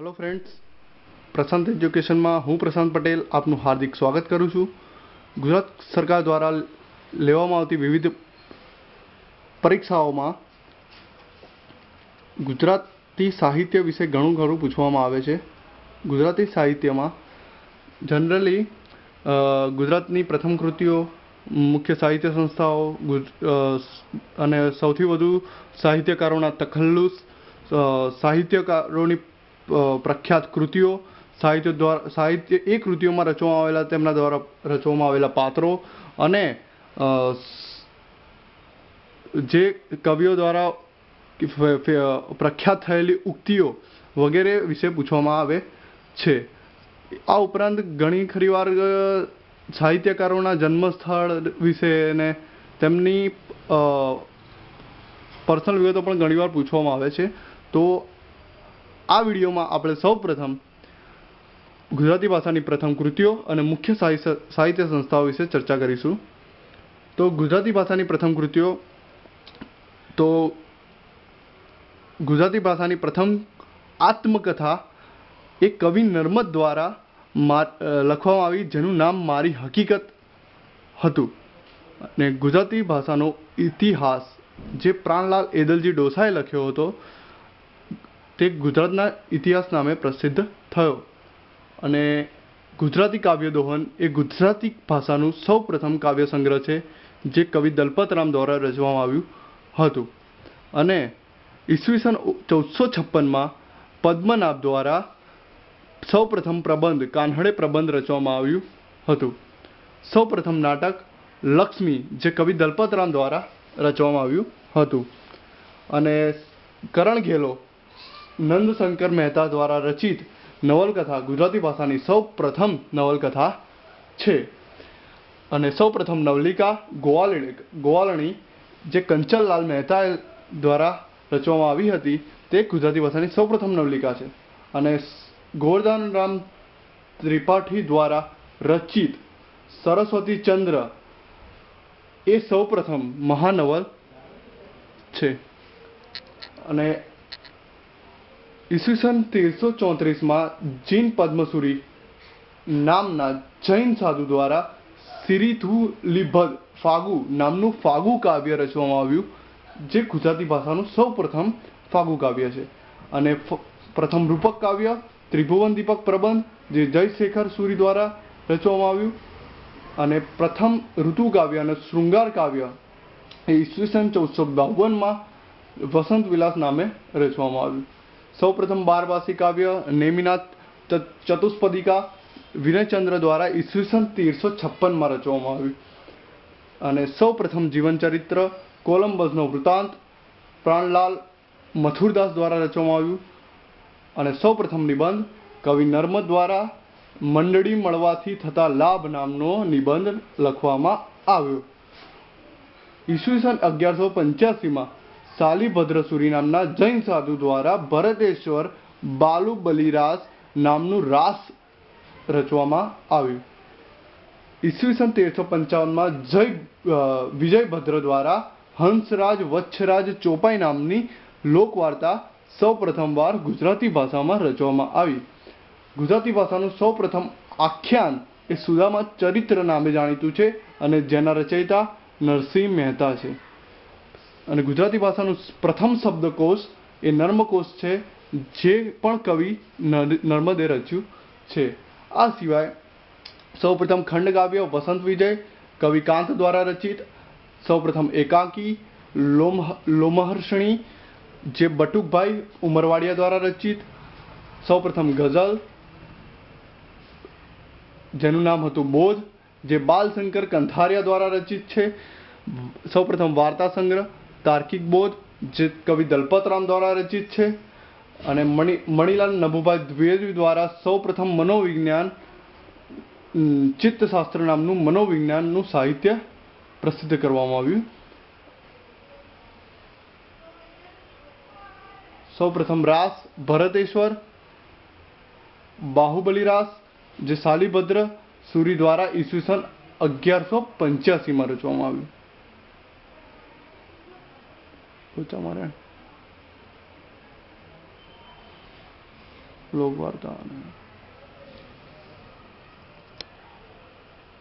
hello friends પ્રશાંત એજ્યુકેશનમાં હું પ્રશાંત પટેલ આપનું હાર્દિક સ્વાગત કરું છું ગુજરાત સરકાર દ્વારા લેવામાં આવતી વિવિધ પરીક્ષાઓમાં ગુજરાતી સાહિત્ય વિશે ઘણું ઘણું પૂછવામાં આવે છે ગુજરાતી સાહિત્યમાં જનરલી ગુજરાતની પ્રથમ કૃતિઓ મુખ્ય સાહિત્ય સંસ્થાઓ અને સૌથી વધુ સાહિત્યકારોના તખલ્લુસ સાહિત્યકારોની પ્રખ્યાત કૃતિઓ સાહિત્ય દ્વારા સાહિત્ય એ કૃતિઓમાં રચવામાં આવેલા તેમના દ્વારા રચવામાં આવેલા પાત્રો અને જે કવિઓ દ્વારા પ્રખ્યાત થયેલી ઉક્તિઓ વગેરે વિશે પૂછવામાં આવે છે આ ઉપરાંત ઘણી ખરી વાર સાહિત્યકારોના જન્મસ્થળ વિશે અને તેમની પર્સનલ વિગતો પણ ઘણીવાર પૂછવામાં આવે છે તો આ વિડીયોમાં આપણે સૌપ્રથમ ગુજરાતી ભાષાની પ્રથમ કૃતિઓ અને મુખ્ય સાહિત્ય સંસ્થાઓ વિશે ચર્ચા કરીશું તો ગુજરાતી ભાષાની પ્રથમ કૃતિઓ તો ગુજરાતી ભાષાની પ્રથમ આત્મકથા એ કવિ નર્મદ દ્વારા લખવામાં આવી જેનું નામ મારી હકીકત હતું અને ગુજરાતી ભાષાનો ઇતિહાસ જે પ્રાણલાલ એદલજી ડોસાએ લખ્યો હતો તે ગુજરાતના ઇતિહાસ નામે પ્રસિદ્ધ થયો અને ગુજરાતી કાવ્ય દોહન એ ગુજરાતી ભાષાનું સૌપ્રથમ કાવ્ય સંગ્રહ છે જે કવિ દલપતરામ દ્વારા રચવામાં આવ્યું હતું અને ઈસવીસન ચૌદસો છપ્પનમાં પદ્મનાભ દ્વારા સૌપ્રથમ પ્રબંધ કાન્હળે પ્રબંધ રચવામાં આવ્યું હતું સૌપ્રથમ નાટક લક્ષ્મી જે કવિ દલપતરામ દ્વારા રચવામાં આવ્યું હતું અને કરણ ઘેલો નંદશંકર મહેતા દ્વારા રચિત નવલકથા ગુજરાતી ભાષાની સૌ પ્રથમ નવલકથા છે અને સૌ પ્રથમ નવલિકા ગોવાલણી ગોવાલણી જે કંચનલાલ મહેતા દ્વારા રચવામાં આવી હતી તે ગુજરાતી ભાષાની સૌ પ્રથમ નવલિકા છે અને ગોવર્ધનરામ ત્રિપાઠી દ્વારા રચિત સરસ્વતી ચંદ્ર એ સૌ પ્રથમ મહાનવલ છે અને ઈસવીસન તેરસો ચોત્રીસમાં જૈન પદ્મસુરી નામના જૈન સાધુ દ્વારા સિરિથુલિભગ ફાગુ નામનું ફાગુ કાવ્ય રચવામાં આવ્યું જે ગુજરાતી ભાષાનું સૌ પ્રથમ ફાગુ કાવ્ય છે અને પ્રથમ રૂપક કાવ્ય ત્રિભુવન દીપક પ્રબંધ જે જયશેખર સૂરી દ્વારા રચવામાં આવ્યું અને પ્રથમ ઋતુ કાવ્ય અને શૃંગાર કાવ્ય એ ઈસવીસન ચૌદસો બાવનમાં વસંત વિલાસ નામે રચવામાં આવ્યું સૌપ્રથમ બારવાસી કાવ્ય નેમિનાથ ચતુષ્પદિકા વિનયચંદ્ર દ્વારા ઈસવીસન તેરસો છપ્પનમાં રચવામાં આવ્યું અને સૌપ્રથમ જીવનચરિત્ર કોલંબસનો વૃતાંત પ્રાણલાલ મથુરદાસ દ્વારા રચવામાં આવ્યું અને સૌપ્રથમ નિબંધ કવિ નર્મદ દ્વારા મંડળી મળવાથી થતા લાભ નામનો નિબંધ લખવામાં આવ્યો ઈસવીસન અગિયારસો પંચ્યાસીમાં સાલીભદ્ર સુરી નામના જૈન સાધુ દ્વારા ભરતેશ્વર બાલુ બલિરાસ નામનું રાસ રચવામાં આવ્યું ઈસવીસન તેરસો પંચાવનમાં જય વિજયભદ્ર દ્વારા હંસરાજ વચ્છરાજ ચોપાઈ નામની લોકવાર્તા સૌ પ્રથમવાર ગુજરાતી ભાષામાં રચવામાં આવી ગુજરાતી ભાષાનું સૌ પ્રથમ આખ્યાન એ સુદામા ચરિત્ર નામે જાણીતું છે અને જેના રચયિતા નરસિંહ મહેતા છે અને ગુજરાતી ભાષાનું પ્રથમ શબ્દકોશ એ નર્મકોશ છે જે પણ કવિ નર્મદે રચ્યું છે આ સિવાય સૌપ્રથમ ખંડકાવ્ય વસંત વિજય કવિ કાંત દ્વારા રચિત સૌપ્રથમ એકાંકી લોમ લોમહર્ષણી જે બટુકભાઈ ઉમરવાડિયા દ્વારા રચિત સૌપ્રથમ ગઝલ જેનું નામ હતું બોધ જે બાલશંકર કંથારિયા દ્વારા રચિત છે સૌપ્રથમ વાર્તા સંગ્રહ તાર્કિક બોધ જે કવિ દલપતરામ દ્વારા રચિત છે અને મણિ મણિલાલ નભુભાઈ દ્વિવેદી દ્વારા સૌપ્રથમ મનોવિજ્ઞાન ચિત્તશાસ્ત્ર નામનું મનોવિજ્ઞાનનું સાહિત્ય પ્રસિદ્ધ કરવામાં આવ્યું સૌપ્રથમ રાસ ભરતેશ્વર બાહુબલી રાસ જે શાલિભદ્ર સુરી દ્વારા ઈસવીસન અગિયારસો પંચ્યાસીમાં રચવામાં આવ્યું તમારે મારે લોકવાર્તા